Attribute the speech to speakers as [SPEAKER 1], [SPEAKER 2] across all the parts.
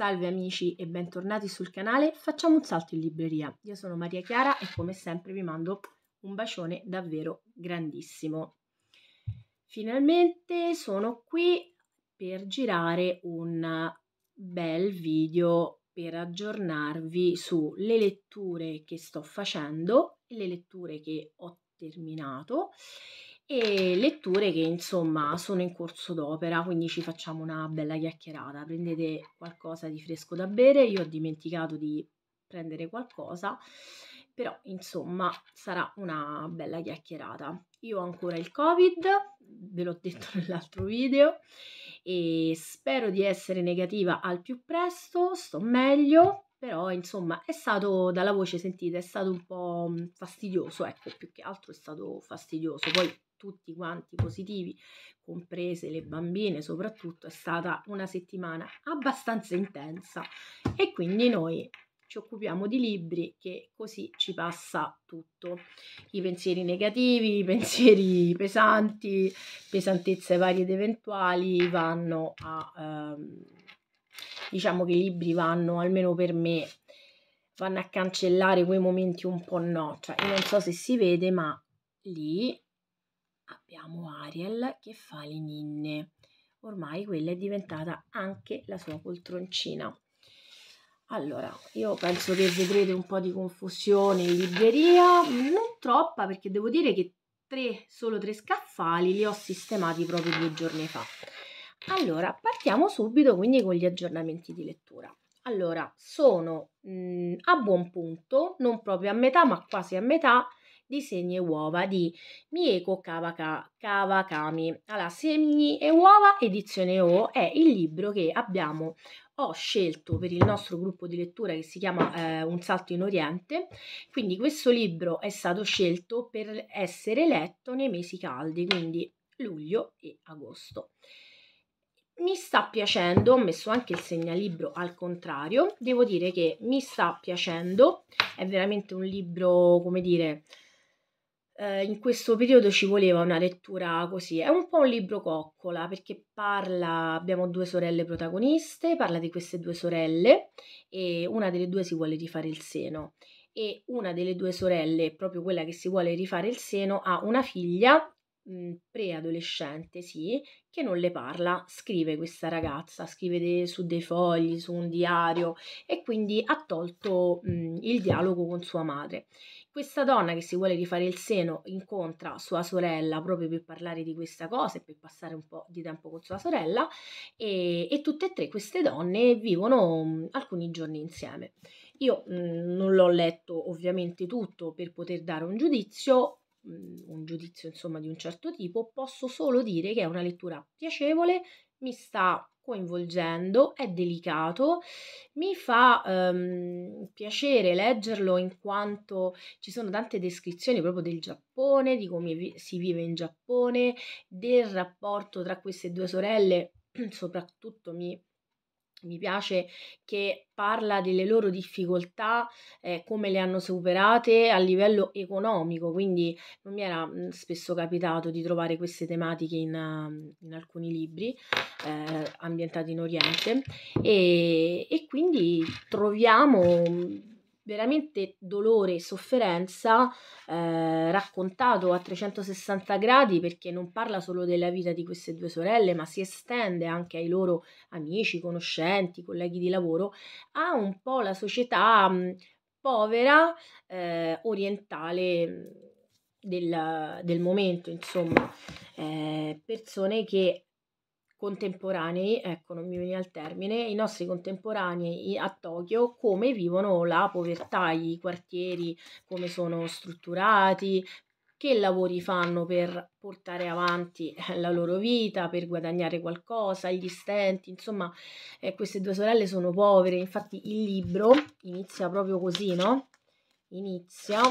[SPEAKER 1] Salve amici e bentornati sul canale Facciamo un salto in libreria. Io sono Maria Chiara e come sempre vi mando un bacione davvero grandissimo. Finalmente sono qui per girare un bel video per aggiornarvi sulle letture che sto facendo, le letture che ho terminato e letture che insomma sono in corso d'opera, quindi ci facciamo una bella chiacchierata, prendete qualcosa di fresco da bere, io ho dimenticato di prendere qualcosa, però insomma sarà una bella chiacchierata. Io ho ancora il Covid, ve l'ho detto nell'altro video e spero di essere negativa al più presto, sto meglio, però insomma è stato dalla voce sentita è stato un po' mm, fastidioso, ecco, più che altro è stato fastidioso. Poi tutti quanti positivi, comprese le bambine soprattutto, è stata una settimana abbastanza intensa e quindi noi ci occupiamo di libri che così ci passa tutto. I pensieri negativi, i pensieri pesanti, pesantezze varie ed eventuali vanno a... Ehm, diciamo che i libri vanno, almeno per me, vanno a cancellare quei momenti un po' no. Cioè, io non so se si vede, ma lì abbiamo Ariel che fa le ninne. Ormai quella è diventata anche la sua poltroncina. Allora, io penso che vedrete un po' di confusione in libreria, non troppa perché devo dire che tre, solo tre scaffali li ho sistemati proprio due giorni fa. Allora, partiamo subito quindi con gli aggiornamenti di lettura. Allora, sono mh, mm, a buon punto, non proprio a metà, ma quasi a metà disegni e uova di Mieko Kawaka, Kawakami. Allora, Segni e uova, edizione O, è il libro che abbiamo ho scelto per il nostro gruppo di lettura che si chiama eh, Un salto in Oriente, quindi questo libro è stato scelto per essere letto nei mesi caldi, quindi luglio e agosto. Mi sta piacendo, ho messo anche il segnalibro al contrario, devo dire che mi sta piacendo, è veramente un libro, come dire, eh, in questo periodo ci voleva una lettura così. È un po' un libro coccola perché parla, abbiamo due sorelle protagoniste, parla di queste due sorelle e una delle due si vuole rifare il seno e una delle due sorelle, proprio quella che si vuole rifare il seno, ha una figlia mm, preadolescente, sì, che non le parla, scrive questa ragazza, scrive de, su dei fogli, su un diario e quindi ha tolto mh, mm, il dialogo con sua madre. Questa donna che si vuole rifare il seno incontra sua sorella proprio per parlare di questa cosa e per passare un po' di tempo con sua sorella e, e tutte e tre queste donne vivono mm, alcuni giorni insieme. Io mh, mm, non l'ho letto ovviamente tutto per poter dare un giudizio, mm, un giudizio insomma di un certo tipo, posso solo dire che è una lettura piacevole, mi sta coinvolgendo, è delicato, mi fa ehm, piacere leggerlo in quanto ci sono tante descrizioni proprio del Giappone, di come si vive in Giappone, del rapporto tra queste due sorelle, soprattutto mi mi piace che parla delle loro difficoltà, eh, come le hanno superate a livello economico, quindi non mi era mm, spesso capitato di trovare queste tematiche in, mm, in alcuni libri eh, ambientati in Oriente e, e quindi troviamo mm, veramente dolore e sofferenza eh, raccontato a 360 gradi perché non parla solo della vita di queste due sorelle ma si estende anche ai loro amici, conoscenti, colleghi di lavoro, a un po' la società mh, mm, povera eh, orientale mm, del, del, momento, insomma, eh, persone che contemporanei, ecco non mi viene al termine, i nostri contemporanei a Tokyo come vivono la povertà, i quartieri, come sono strutturati, che lavori fanno per portare avanti eh, la loro vita, per guadagnare qualcosa, gli stenti, insomma, eh, queste due sorelle sono povere, infatti il libro inizia proprio così, no? Inizia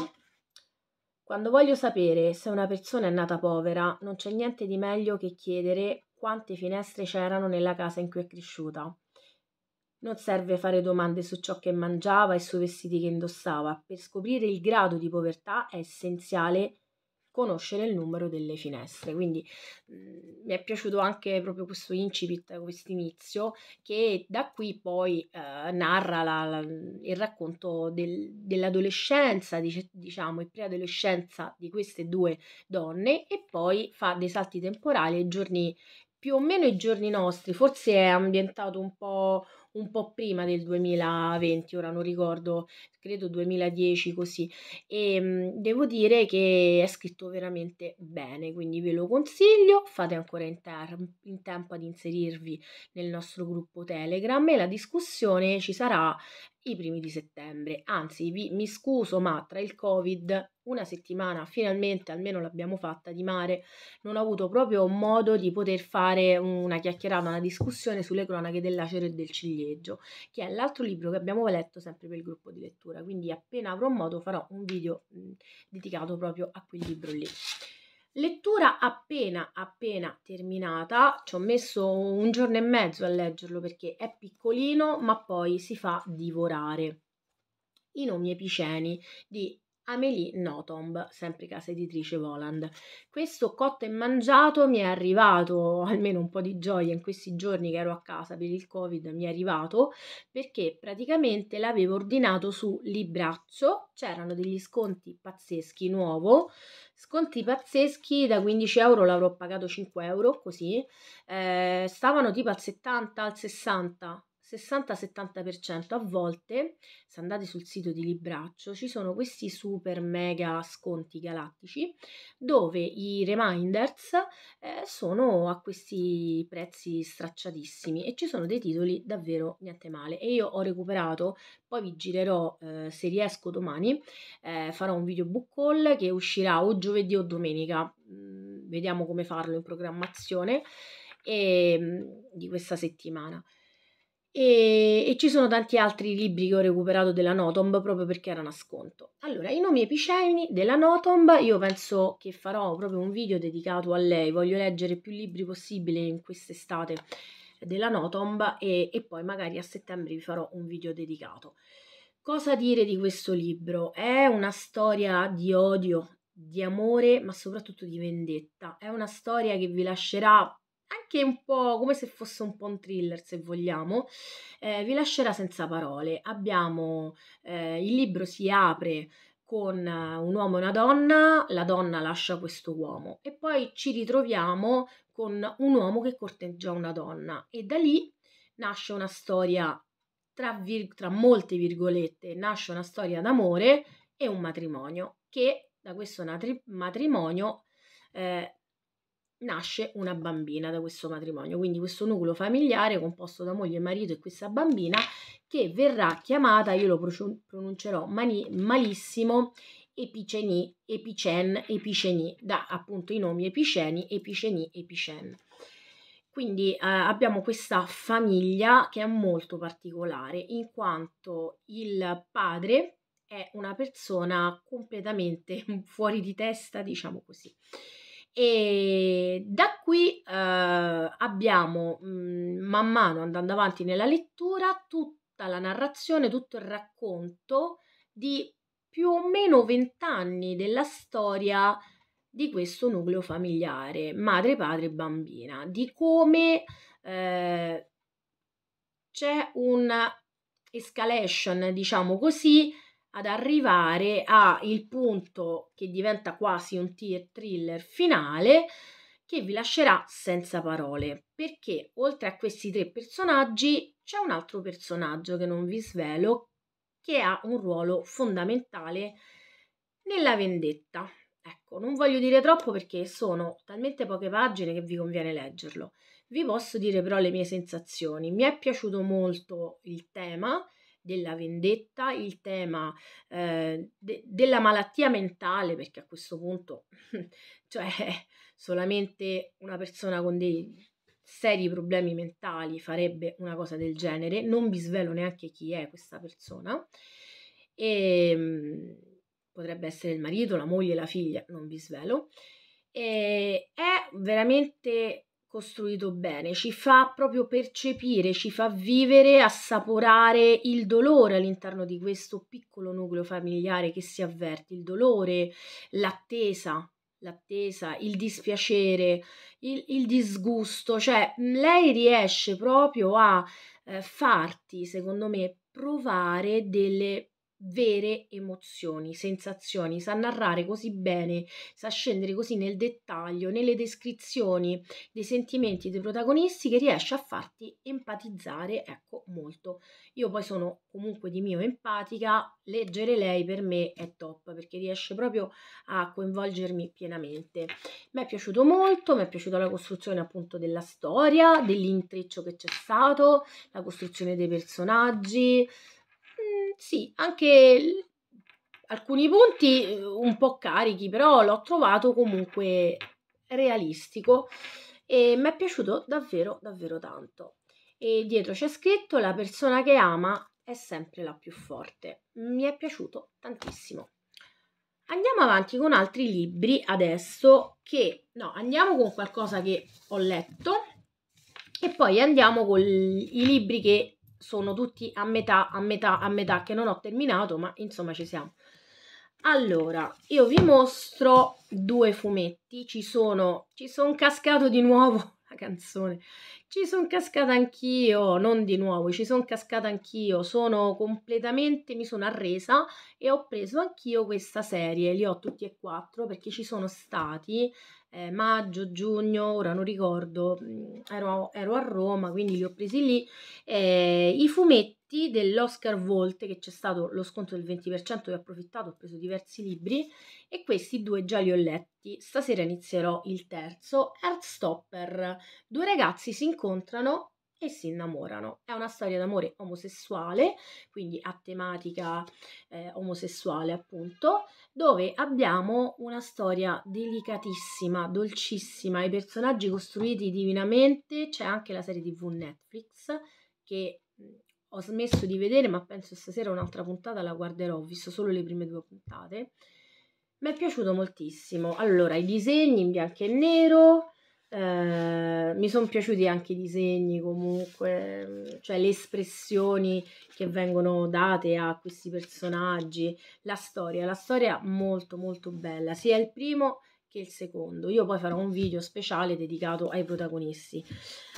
[SPEAKER 1] quando voglio sapere se una persona è nata povera, non c'è niente di meglio che chiedere quante finestre c'erano nella casa in cui è cresciuta. Non serve fare domande su ciò che mangiava e sui vestiti che indossava. Per scoprire il grado di povertà è essenziale conoscere il numero delle finestre. Quindi mh, mm, mi è piaciuto anche proprio questo incipit, questo inizio, che da qui poi eh, narra la, la, il racconto del, dell'adolescenza, dice, diciamo, e preadolescenza di queste due donne e poi fa dei salti temporali ai giorni più o meno i giorni nostri, forse è ambientato un po', un po' prima del 2020, ora non ricordo, credo 2010 così e ehm, mh, devo dire che è scritto veramente bene quindi ve lo consiglio fate ancora in, ter- in tempo ad inserirvi nel nostro gruppo telegram e la discussione ci sarà i primi di settembre anzi vi mi scuso ma tra il covid una settimana finalmente almeno l'abbiamo fatta di mare non ho avuto proprio modo di poter fare una chiacchierata una discussione sulle cronache dell'acero e del ciliegio che è l'altro libro che abbiamo letto sempre per il gruppo di lettura lettura, quindi appena avrò modo farò un video dedicato proprio a quel libro lì. Lettura appena appena terminata, ci ho messo un giorno e mezzo a leggerlo perché è piccolino ma poi si fa divorare. I nomi epiceni di Amélie Notomb, sempre casa editrice Voland. Questo cotto e mangiato mi è arrivato, almeno un po' di gioia in questi giorni che ero a casa per il Covid, mi è arrivato perché praticamente l'avevo ordinato su Libraccio, c'erano degli sconti pazzeschi nuovo, sconti pazzeschi da 15 euro l'avrò pagato 5 euro così, eh, stavano tipo al 70, al 60 60-70% a volte, se andate sul sito di Libraccio, ci sono questi super mega sconti galattici dove i reminders eh, sono a questi prezzi stracciatissimi e ci sono dei titoli davvero niente male. E io ho recuperato, poi vi girerò eh, se riesco domani, eh, farò un video book haul che uscirà o giovedì o domenica, mm, vediamo come farlo in programmazione e, ehm, di questa settimana. E, e, ci sono tanti altri libri che ho recuperato della Notomb proprio perché erano a sconto. Allora, i nomi epiceni della Notomb, io penso che farò proprio un video dedicato a lei, voglio leggere più libri possibile in quest'estate della Notomb e, e poi magari a settembre vi farò un video dedicato. Cosa dire di questo libro? È una storia di odio, di amore, ma soprattutto di vendetta. È una storia che vi lascerà anche un po' come se fosse un po' un thriller se vogliamo, eh, vi lascerà senza parole. Abbiamo, eh, il libro si apre con eh, un uomo e una donna, la donna lascia questo uomo e poi ci ritroviamo con un uomo che corteggia una donna e da lì nasce una storia, tra, vir- tra molte virgolette, nasce una storia d'amore e un matrimonio che da questo matri- matrimonio eh, nasce una bambina da questo matrimonio, quindi questo nucleo familiare composto da moglie, marito e questa bambina che verrà chiamata, io lo pronuncerò mani, malissimo, Epiceni, Epicen, Epiceni, da appunto i nomi Epiceni, Epiceni, Epicen. Quindi eh, abbiamo questa famiglia che è molto particolare in quanto il padre è una persona completamente fuori di testa, diciamo così e da qui eh, abbiamo mm, man mano andando avanti nella lettura tutta la narrazione, tutto il racconto di più o meno vent'anni della storia di questo nucleo familiare, madre, padre e bambina, di come eh, c'è escalation, diciamo così, ad arrivare al punto che diventa quasi un thriller finale che vi lascerà senza parole, perché oltre a questi tre personaggi c'è un altro personaggio che non vi svelo che ha un ruolo fondamentale nella vendetta. Ecco, non voglio dire troppo perché sono talmente poche pagine che vi conviene leggerlo. Vi posso dire però le mie sensazioni. Mi è piaciuto molto il tema, della vendetta, il tema eh, de- della malattia mentale, perché a questo punto, cioè, solamente una persona con dei seri problemi mentali farebbe una cosa del genere, non vi svelo neanche chi è questa persona, e, ehm, potrebbe essere il marito, la moglie, la figlia, non vi svelo, e è veramente costruito bene, ci fa proprio percepire, ci fa vivere, assaporare il dolore all'interno di questo piccolo nucleo familiare che si avverte, il dolore, l'attesa, l'attesa, il dispiacere, il, il disgusto, cioè lei riesce proprio a eh, farti, secondo me, provare delle vere emozioni, sensazioni, sa narrare così bene, sa scendere così nel dettaglio, nelle descrizioni dei sentimenti dei protagonisti che riesce a farti empatizzare, ecco, molto. Io poi sono comunque di mio empatica, leggere lei per me è top perché riesce proprio a coinvolgermi pienamente. Mi è piaciuto molto, mi è piaciuta la costruzione appunto della storia, dell'intreccio che c'è stato, la costruzione dei personaggi, sì, anche alcuni punti eh, un po' carichi, però l'ho trovato comunque realistico e mi è piaciuto davvero davvero tanto. E dietro c'è scritto la persona che ama è sempre la più forte. Mi è piaciuto tantissimo. Andiamo avanti con altri libri adesso che no, andiamo con qualcosa che ho letto e poi andiamo con i libri che sono tutti a metà, a metà, a metà, che non ho terminato, ma insomma ci siamo. Allora, io vi mostro due fumetti, ci sono, ci sono cascato di nuovo la canzone, ci sono cascata anch'io, non di nuovo, ci sono cascata anch'io, sono completamente, mi sono arresa e ho preso anch'io questa serie, li ho tutti e quattro perché ci sono stati eh, maggio, giugno, ora non ricordo, mm, ero, ero, a Roma, quindi li ho presi lì, eh, i fumetti dell'Oscar Volte, che c'è stato lo sconto del 20%, ho approfittato, ho preso diversi libri e questi due già li ho letti, stasera inizierò il terzo, Heartstopper, due ragazzi si incontrano e si innamorano. È una storia d'amore omosessuale, quindi a tematica eh, omosessuale appunto, dove abbiamo una storia delicatissima, dolcissima, i personaggi costruiti divinamente, c'è anche la serie tv Netflix che mm, ho smesso di vedere, ma penso stasera un'altra puntata la guarderò, ho visto solo le prime due puntate. Mi è piaciuto moltissimo. Allora, i disegni in bianco e nero, eh, mi sono piaciuti anche i disegni comunque, cioè le espressioni che vengono date a questi personaggi, la storia, la storia molto molto bella, sia il primo che il secondo. Io poi farò un video speciale dedicato ai protagonisti.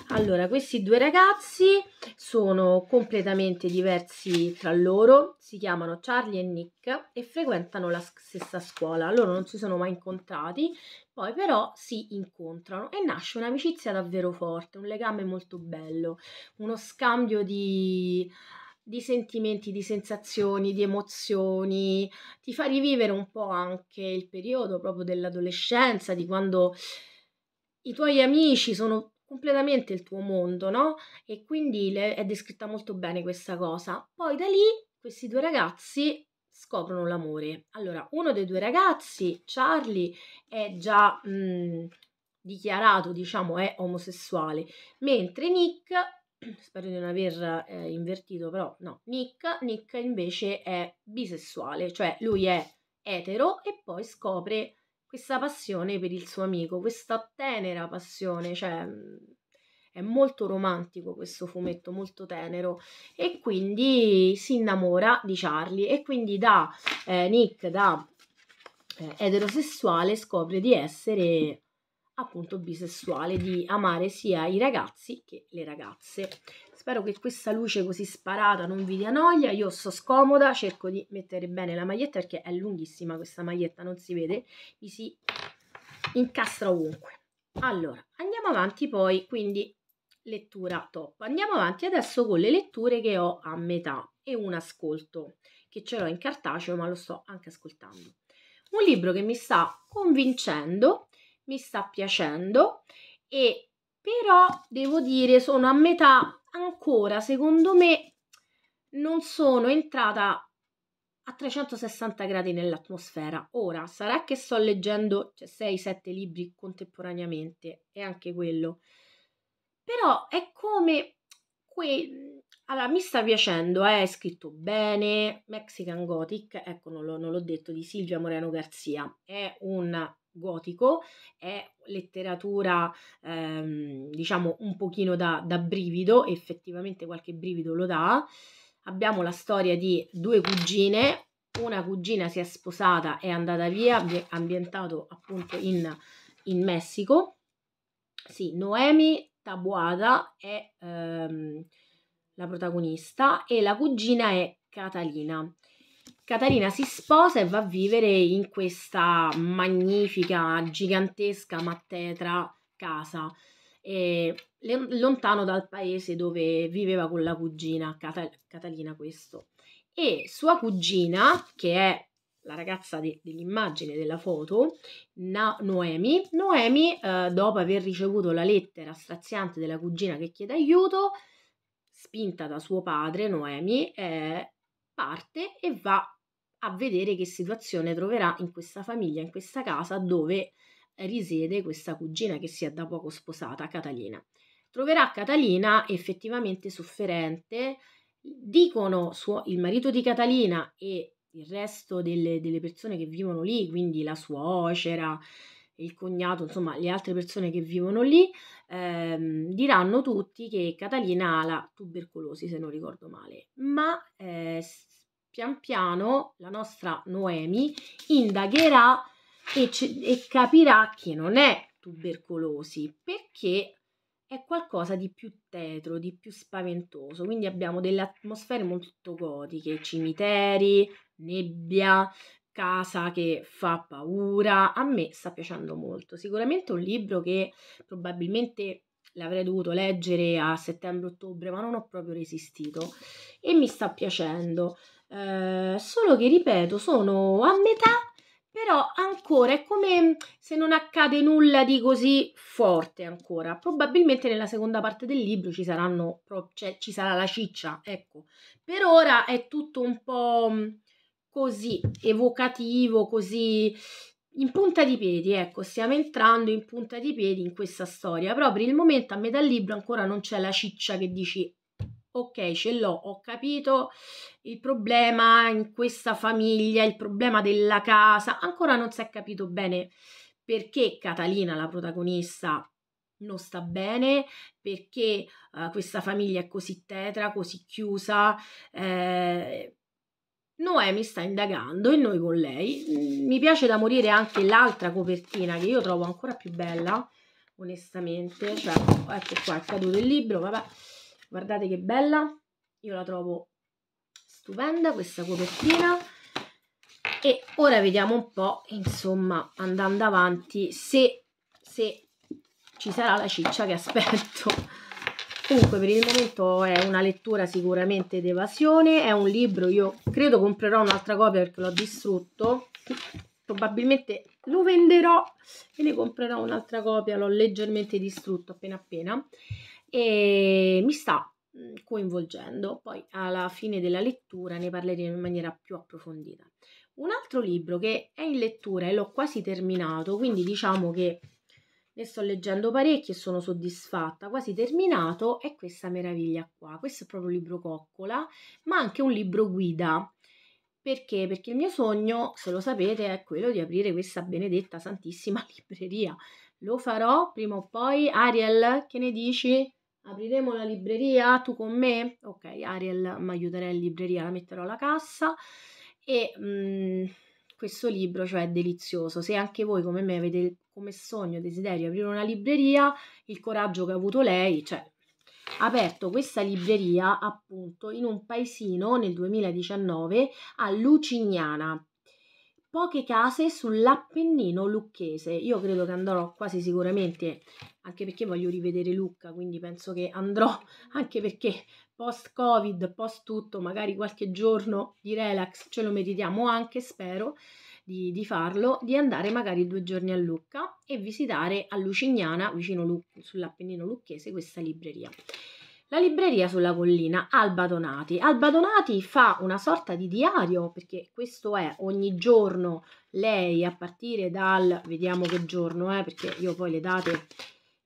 [SPEAKER 1] Allora, questi due ragazzi sono completamente diversi tra loro, si chiamano Charlie e Nick e frequentano la stessa scuola. Loro non si sono mai incontrati, poi però si incontrano e nasce un'amicizia davvero forte, un legame molto bello, uno scambio di di sentimenti, di sensazioni, di emozioni, ti fa rivivere un po' anche il periodo proprio dell'adolescenza, di quando i tuoi amici sono completamente il tuo mondo, no? E quindi le, è descritta molto bene questa cosa. Poi da lì questi due ragazzi scoprono l'amore. Allora, uno dei due ragazzi, Charlie, è già mh, mhmm, dichiarato, diciamo, è omosessuale, mentre Nick spero di non aver eh, invertito, però no, Nick, Nick invece è bisessuale, cioè lui è etero e poi scopre questa passione per il suo amico, questa tenera passione, cioè mm, è molto romantico questo fumetto, molto tenero e quindi si innamora di Charlie e quindi da eh, Nick, da eh, eterosessuale, scopre di essere appunto bisessuale, di amare sia i ragazzi che le ragazze. Spero che questa luce così sparata non vi dia noia, io sto scomoda, cerco di mettere bene la maglietta perché è lunghissima questa maglietta, non si vede, mi si incastra ovunque. Allora, andiamo avanti poi, quindi lettura top. Andiamo avanti adesso con le letture che ho a metà e un ascolto, che ce l'ho in cartaceo ma lo sto anche ascoltando. Un libro che mi sta convincendo mi sta piacendo e però devo dire sono a metà ancora, secondo me non sono entrata a 360 gradi nell'atmosfera. Ora, sarà che sto leggendo 6-7 cioè, libri contemporaneamente, è anche quello. Però è come que... allora, mi sta piacendo, eh? è scritto bene, Mexican Gothic, ecco non l'ho, non l'ho detto, di Silvia Moreno Garzia, è un gotico, è letteratura ehm, diciamo un pochino da, da brivido, effettivamente qualche brivido lo dà. Abbiamo la storia di due cugine, una cugina si è sposata, è andata via, ambientato appunto in, in Messico. Sì, Noemi Tabuada è ehm, la protagonista e la cugina è Catalina. Catarina si sposa e va a vivere in questa magnifica, gigantesca, ma tetra casa, eh, lontano dal paese dove viveva con la cugina, Catal- Catalina questo. E sua cugina, che è la ragazza de- dell'immagine della foto, Na- Noemi, Noemi, eh, dopo aver ricevuto la lettera straziante della cugina che chiede aiuto, spinta da suo padre, Noemi, eh, parte e va a vedere che situazione troverà in questa famiglia, in questa casa dove risiede questa cugina che si è da poco sposata, Catalina. Troverà Catalina effettivamente sofferente, dicono suo, il marito di Catalina e il resto delle, delle persone che vivono lì, quindi la suocera, il cognato, insomma le altre persone che vivono lì, ehm, diranno tutti che Catalina ha la tubercolosi, se non ricordo male. Ma eh, pian piano la nostra Noemi indagherà e, c- e capirà che non è tubercolosi perché è qualcosa di più tetro, di più spaventoso. Quindi abbiamo delle atmosfere molto gotiche, cimiteri, nebbia, casa che fa paura, a me sta piacendo molto. Sicuramente un libro che probabilmente l'avrei dovuto leggere a settembre-ottobre, ma non ho proprio resistito e mi sta piacendo. Eh, solo che, ripeto, sono a metà, però ancora è come se non accade nulla di così forte ancora. Probabilmente nella seconda parte del libro ci, saranno, cioè, ci sarà la ciccia, ecco. Per ora è tutto un po' così evocativo, così in punta di piedi, ecco, stiamo entrando in punta di piedi in questa storia, però per il momento a metà libro ancora non c'è la ciccia che dici ok, ce l'ho, ho capito il problema in questa famiglia, il problema della casa, ancora non si è capito bene perché Catalina, la protagonista, non sta bene, perché uh, questa famiglia è così tetra, così chiusa. Eh, Noemi sta indagando e noi con lei. Mi piace da morire anche l'altra copertina che io trovo ancora più bella, onestamente. Cioè, ecco qua, è caduto il libro, vabbè. Guardate che bella. Io la trovo stupenda questa copertina. E ora vediamo un po', insomma, andando avanti, se, se ci sarà la ciccia che aspetto comunque per il momento è una lettura sicuramente d'evasione è un libro io credo comprerò un'altra copia perché l'ho distrutto probabilmente lo venderò e ne comprerò un'altra copia l'ho leggermente distrutto appena appena e mi sta mm, coinvolgendo poi alla fine della lettura ne parleremo in maniera più approfondita un altro libro che è in lettura e l'ho quasi terminato quindi diciamo che ne sto leggendo parecchie e sono soddisfatta, quasi terminato, è questa meraviglia qua. Questo è proprio un libro coccola, ma anche un libro guida. Perché? Perché il mio sogno, se lo sapete, è quello di aprire questa benedetta santissima libreria. Lo farò prima o poi. Ariel, che ne dici? Apriremo la libreria, tu con me? Ok, Ariel mi aiuterà in libreria, la metterò alla cassa e... Mh, mm, questo libro, cioè è delizioso. Se anche voi come me avete come sogno, desiderio aprire una libreria, il coraggio che ha avuto lei, cioè ha aperto questa libreria appunto in un paesino nel 2019 a Lucignana. Poche case sull'Appennino lucchese. Io credo che andrò quasi sicuramente, anche perché voglio rivedere Lucca, quindi penso che andrò anche perché post covid, post tutto, magari qualche giorno di relax ce lo meritiamo anche, spero di, di farlo, di andare magari due giorni a Lucca e visitare a Lucignana, vicino Lu- sull'Appennino lucchese, questa libreria. La libreria sulla collina Alba Donati. Alba Donati fa una sorta di diario perché questo è ogni giorno lei a partire dal vediamo che giorno è eh, perché io poi le date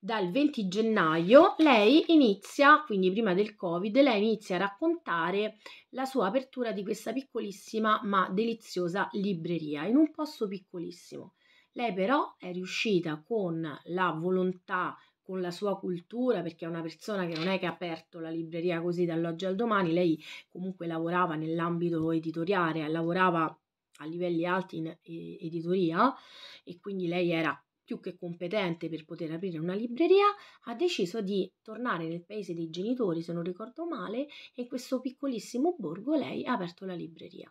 [SPEAKER 1] dal 20 gennaio lei inizia, quindi prima del Covid, lei inizia a raccontare la sua apertura di questa piccolissima ma deliziosa libreria in un posto piccolissimo. Lei però è riuscita con la volontà, con la sua cultura, perché è una persona che non è che ha aperto la libreria così dall'oggi al domani, lei comunque lavorava nell'ambito editoriale, lavorava a livelli alti in editoria e quindi lei era più che competente per poter aprire una libreria, ha deciso di tornare nel paese dei genitori, se non ricordo male, e in questo piccolissimo borgo lei ha aperto la libreria.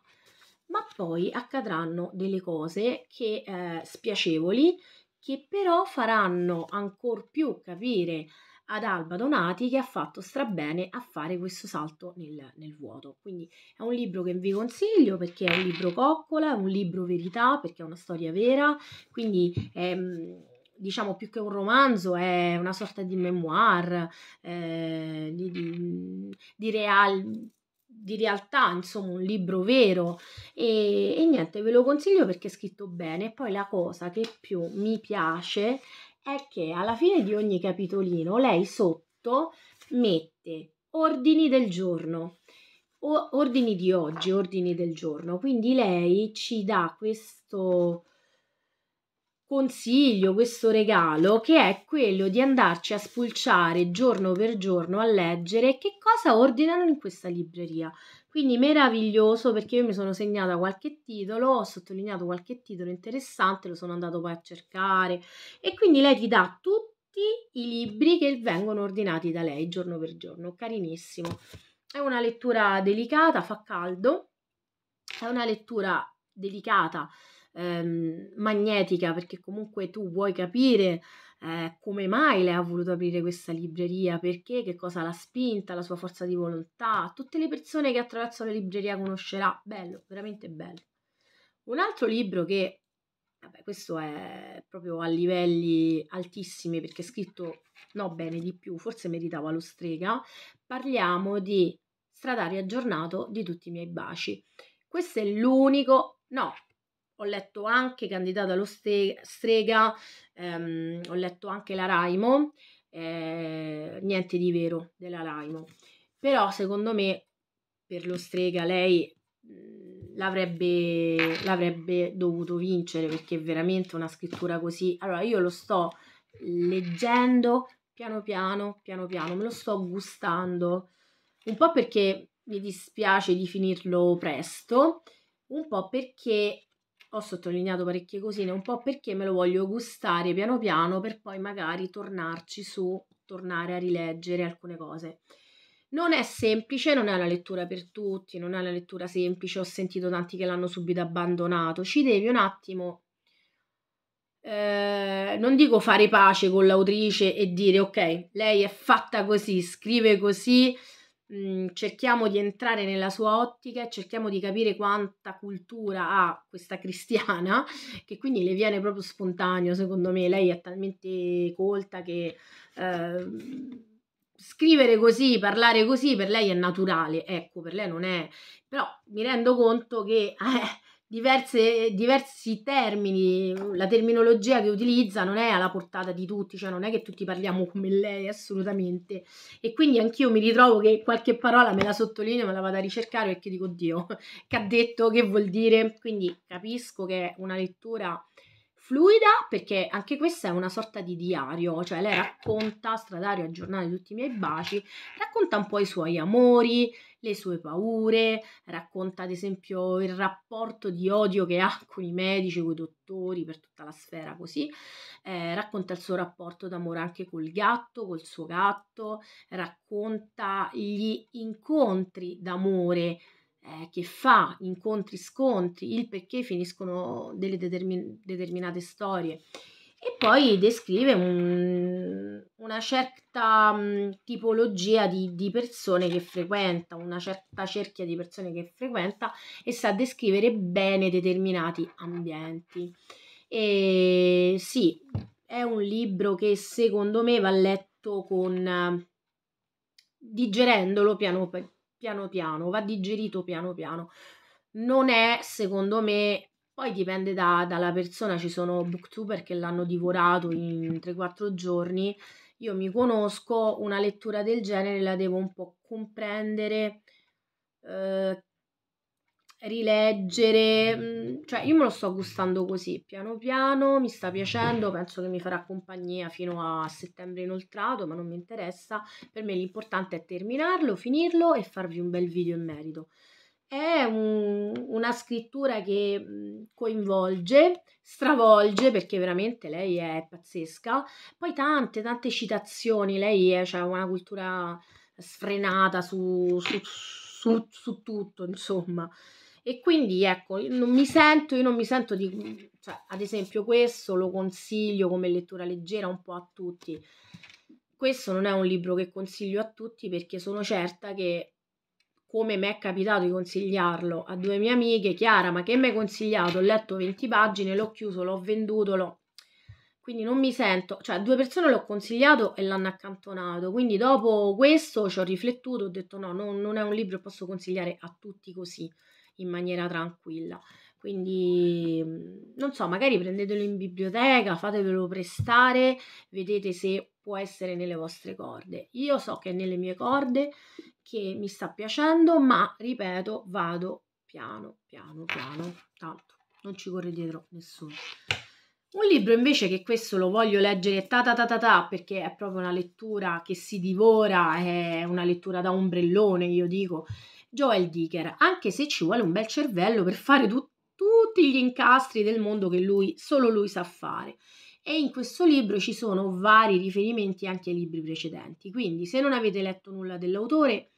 [SPEAKER 1] Ma poi accadranno delle cose che, eh, spiacevoli che però faranno ancora più capire ad Alba Donati che ha fatto strabene a fare questo salto nel, nel, vuoto. Quindi è un libro che vi consiglio perché è un libro coccola, è un libro verità perché è una storia vera, quindi è, mm, diciamo più che un romanzo è una sorta di memoir, eh, di, di, di real di realtà, insomma, un libro vero. E, e, niente, ve lo consiglio perché è scritto bene. Poi la cosa che più mi piace è che alla fine di ogni capitolino lei sotto mette ordini del giorno, o, ordini di oggi, ordini del giorno. Quindi lei ci dà questo consiglio, questo regalo che è quello di andarci a spulciare giorno per giorno a leggere che cosa ordinano in questa libreria. Quindi meraviglioso perché io mi sono segnata qualche titolo, ho sottolineato qualche titolo interessante, lo sono andato poi a cercare e quindi lei ti dà tutti i libri che vengono ordinati da lei giorno per giorno, carinissimo. È una lettura delicata, fa caldo, è una lettura delicata, ehm, magnetica perché comunque tu vuoi capire eh, come mai lei ha voluto aprire questa libreria, perché, che cosa l'ha spinta, la sua forza di volontà, tutte le persone che attraverso la libreria conoscerà. Bello, veramente bello. Un altro libro che, vabbè, questo è proprio a livelli altissimi perché è scritto no bene di più, forse meritava lo strega, parliamo di Stradario aggiornato di tutti i miei baci. Questo è l'unico, no, ho letto anche Candidata allo strega, ehm, ho letto anche la Raimo, eh, niente di vero della Raimo, però secondo me per lo strega lei mm, l'avrebbe, l'avrebbe dovuto vincere perché è veramente una scrittura così. Allora io lo sto leggendo piano piano, piano piano, me lo sto gustando, un po' perché mi dispiace di finirlo presto, un po' perché ho sottolineato parecchie cosine, un po' perché me lo voglio gustare piano piano per poi magari tornarci su, tornare a rileggere alcune cose. Non è semplice, non è una lettura per tutti, non è una lettura semplice, ho sentito tanti che l'hanno subito abbandonato, ci devi un attimo eh, non dico fare pace con l'autrice e dire ok, lei è fatta così, scrive così, Mhmm, cerchiamo di entrare nella sua ottica e cerchiamo di capire quanta cultura ha questa cristiana, che quindi le viene proprio spontaneo, secondo me. Lei è talmente colta che... Eh, scrivere così, parlare così per lei è naturale, ecco, per lei non è, però mi rendo conto che eh, diverse, diversi termini, la terminologia che utilizza non è alla portata di tutti, cioè non è che tutti parliamo come lei assolutamente. E quindi anch'io mi ritrovo che qualche parola me la sottolineo, me la vado a ricercare perché dico Dio, che ha detto, che vuol dire. Quindi capisco che è una lettura fluida perché anche questa è una sorta di diario, cioè lei eh. racconta, stradario a giornale tutti i miei baci, racconta un po' i suoi amori, le sue paure, racconta ad esempio il rapporto di odio che ha con i medici, con i dottori, per tutta la sfera così, eh, racconta il suo rapporto d'amore anche col gatto, col suo gatto, racconta gli incontri d'amore eh, che fa, incontri, scontri, il perché finiscono delle determin- determinate storie. E poi descrive un, una certa mm, tipologia di, di, persone che frequenta, una certa cerchia di persone che frequenta e sa descrivere bene determinati ambienti. E sì, è un libro che secondo me va letto con eh, digerendolo piano, piano piano, va digerito piano piano. Non è, secondo me, poi dipende da, dalla persona, ci sono booktuber che l'hanno divorato in 3-4 giorni. Io mi conosco, una lettura del genere la devo un po' comprendere. Eh, rileggere, mm, cioè io me lo sto gustando così, piano piano, mi sta piacendo, penso che mi farà compagnia fino a settembre inoltrato, ma non mi interessa, per me l'importante è terminarlo, finirlo e farvi un bel video in merito. È un, una scrittura che mm, coinvolge, stravolge, perché veramente lei è pazzesca, poi tante, tante citazioni, lei cioè, ha cioè, una cultura sfrenata su, su, su, su tutto, insomma. E quindi ecco, non mi sento, io non mi sento di... Cioè, ad esempio questo lo consiglio come lettura leggera un po' a tutti. Questo non è un libro che consiglio a tutti perché sono certa che come mi è capitato di consigliarlo a due mie amiche, Chiara, ma che mi hai consigliato? Ho letto 20 pagine, l'ho chiuso, l'ho venduto, l'ho... quindi non mi sento, cioè due persone l'ho consigliato e l'hanno accantonato, quindi dopo questo ci ho riflettuto, ho detto no, non, non è un libro che posso consigliare a tutti così in maniera tranquilla. Quindi mm, non so, magari prendetelo in biblioteca, fatevelo prestare, vedete se può essere nelle vostre corde. Io so che è nelle mie corde, che mi sta piacendo, ma ripeto, vado piano, piano, piano, tanto non ci corre dietro nessuno. Un libro invece che questo lo voglio leggere ta ta ta ta, ta perché è proprio una lettura che si divora, è una lettura da ombrellone, io dico, Joel Dicker, anche se ci vuole un bel cervello per fare tu- tutti gli incastri del mondo che lui, solo lui sa fare. E in questo libro ci sono vari riferimenti anche ai libri precedenti. Quindi, se non avete letto nulla dell'autore,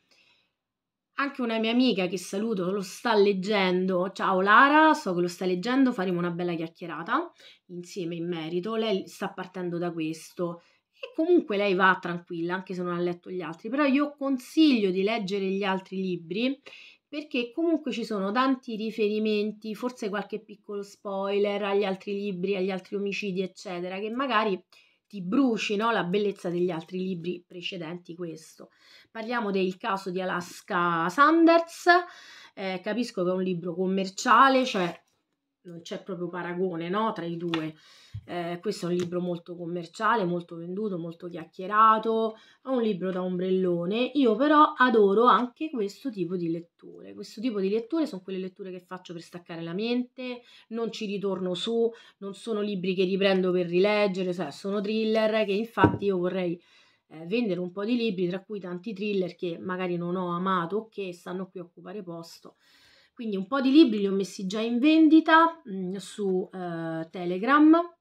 [SPEAKER 1] anche una mia amica che saluto lo sta leggendo. Ciao Lara, so che lo sta leggendo, faremo una bella chiacchierata insieme in merito. Lei sta partendo da questo. E comunque lei va tranquilla, anche se non ha letto gli altri, però io consiglio di leggere gli altri libri perché comunque ci sono tanti riferimenti, forse qualche piccolo spoiler agli altri libri, agli altri omicidi, eccetera, che magari ti bruci no? la bellezza degli altri libri precedenti questo. Parliamo del caso di Alaska Sanders, eh, capisco che è un libro commerciale, cioè non c'è proprio paragone no? tra i due, eh, questo è un libro molto commerciale, molto venduto, molto chiacchierato, è un libro da ombrellone. Io però adoro anche questo tipo di letture. Questo tipo di letture sono quelle letture che faccio per staccare la mente, non ci ritorno su, non sono libri che riprendo per rileggere, cioè sono thriller che infatti io vorrei eh, vendere un po' di libri, tra cui tanti thriller che magari non ho amato o che stanno qui a occupare posto. Quindi un po' di libri li ho messi già in vendita mh, mm, su eh, Telegram,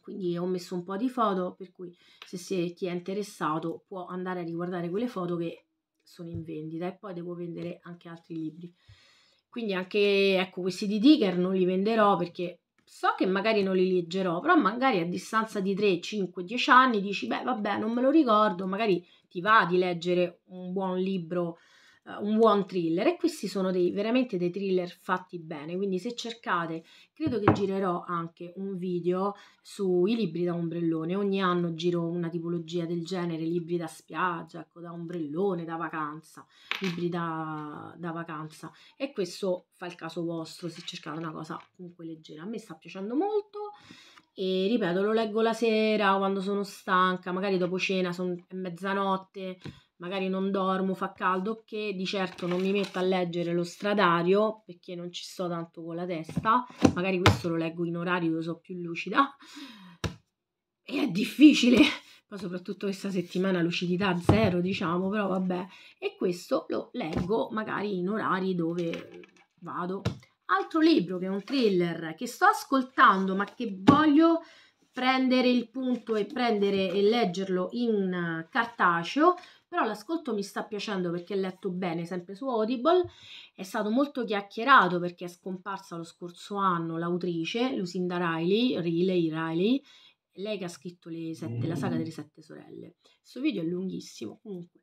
[SPEAKER 1] quindi ho messo un po' di foto per cui se, se ti è interessato può andare a riguardare quelle foto che sono in vendita e poi devo vendere anche altri libri quindi anche ecco questi di Digger non li venderò perché so che magari non li leggerò però magari a distanza di 3, 5, 10 anni dici beh vabbè non me lo ricordo magari ti va di leggere un buon libro eh, un buon thriller e questi sono dei, veramente dei thriller fatti bene, quindi se cercate, credo che girerò anche un video sui libri da ombrellone, ogni anno giro una tipologia del genere, libri da spiaggia, ecco, da ombrellone, da vacanza, libri da, da vacanza e questo fa il caso vostro se cercate una cosa comunque leggera, a me sta piacendo molto e ripeto lo leggo la sera quando sono stanca magari dopo cena sono mezzanotte magari non dormo, fa caldo, che di certo non mi metto a leggere lo stradario perché non ci sto tanto con la testa, magari questo lo leggo in orari dove so più lucida e è difficile, poi soprattutto questa settimana lucidità zero diciamo, però vabbè, e questo lo leggo magari in orari dove vado. Altro libro che è un thriller che sto ascoltando ma che voglio prendere il punto e prendere e leggerlo in eh, cartaceo però l'ascolto mi sta piacendo perché è letto bene sempre su Audible, è stato molto chiacchierato perché è scomparsa lo scorso anno l'autrice Lucinda Riley, Riley, Riley lei che ha scritto sette, la saga delle sette sorelle. Questo video è lunghissimo comunque.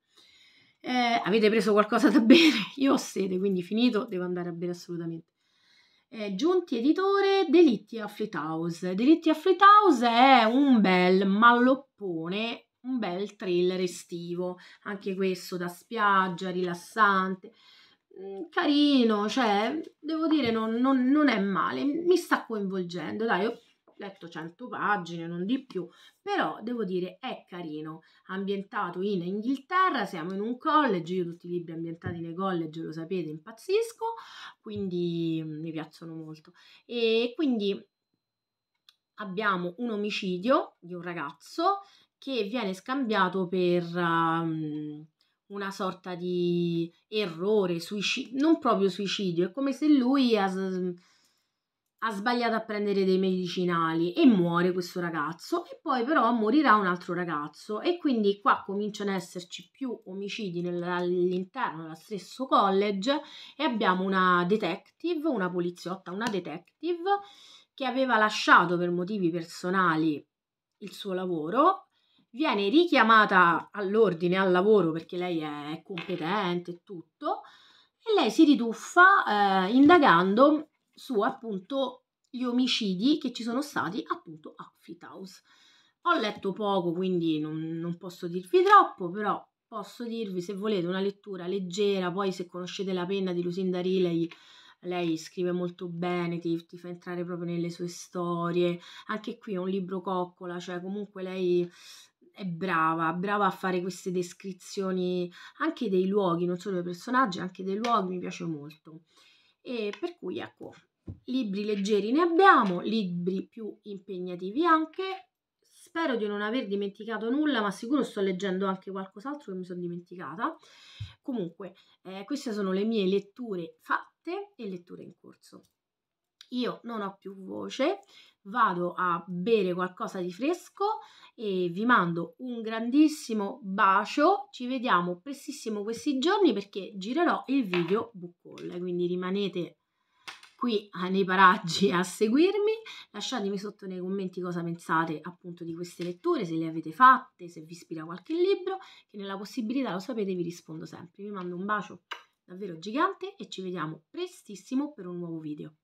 [SPEAKER 1] Eh, avete preso qualcosa da bere? Io ho sete, quindi finito, devo andare a bere assolutamente. Eh, giunti editore Delitti a House. Delitti a House è un bel malloppone un bel thriller estivo, anche questo da spiaggia, rilassante, mm, carino, cioè devo dire non, non, non è male, mi sta coinvolgendo, dai, ho letto 100 pagine, non di più, però devo dire è carino, ambientato in Inghilterra, siamo in un college, io tutti i libri ambientati nei college lo sapete, impazzisco, quindi mm, mi piacciono molto. E quindi abbiamo un omicidio di un ragazzo che viene scambiato per um, una sorta di errore, suicidio, non proprio suicidio, è come se lui ha, ha sbagliato a prendere dei medicinali e muore questo ragazzo e poi però morirà un altro ragazzo e quindi qua cominciano ad esserci più omicidi all'interno dello stesso college e abbiamo una detective, una poliziotta, una detective che aveva lasciato per motivi personali il suo lavoro viene richiamata all'ordine, al lavoro perché lei è competente e tutto e lei si rituffa eh, indagando su appunto gli omicidi che ci sono stati appunto a Fithouse. Ho letto poco, quindi non, non, posso dirvi troppo, però posso dirvi se volete una lettura leggera, poi se conoscete la penna di Lucinda Riley, lei scrive molto bene, ti, ti fa entrare proprio nelle sue storie, anche qui è un libro coccola, cioè comunque lei è brava, brava a fare queste descrizioni anche dei luoghi, non solo dei personaggi, anche dei luoghi, mi piace molto. E per cui ecco, libri leggeri ne abbiamo, libri più impegnativi anche. Spero di non aver dimenticato nulla, ma sicuro sto leggendo anche qualcos'altro che mi sono dimenticata. Comunque, eh, queste sono le mie letture fatte e letture in corso. Io non ho più voce, vado a bere qualcosa di fresco e vi mando un grandissimo bacio. Ci vediamo prestissimo questi giorni perché girerò il video book haul, quindi rimanete qui nei paraggi a seguirmi. Lasciatemi sotto nei commenti cosa pensate appunto di queste letture, se le avete fatte, se vi ispira qualche libro, che nella possibilità lo sapete vi rispondo sempre. Vi mando un bacio davvero gigante e ci vediamo prestissimo per un nuovo video.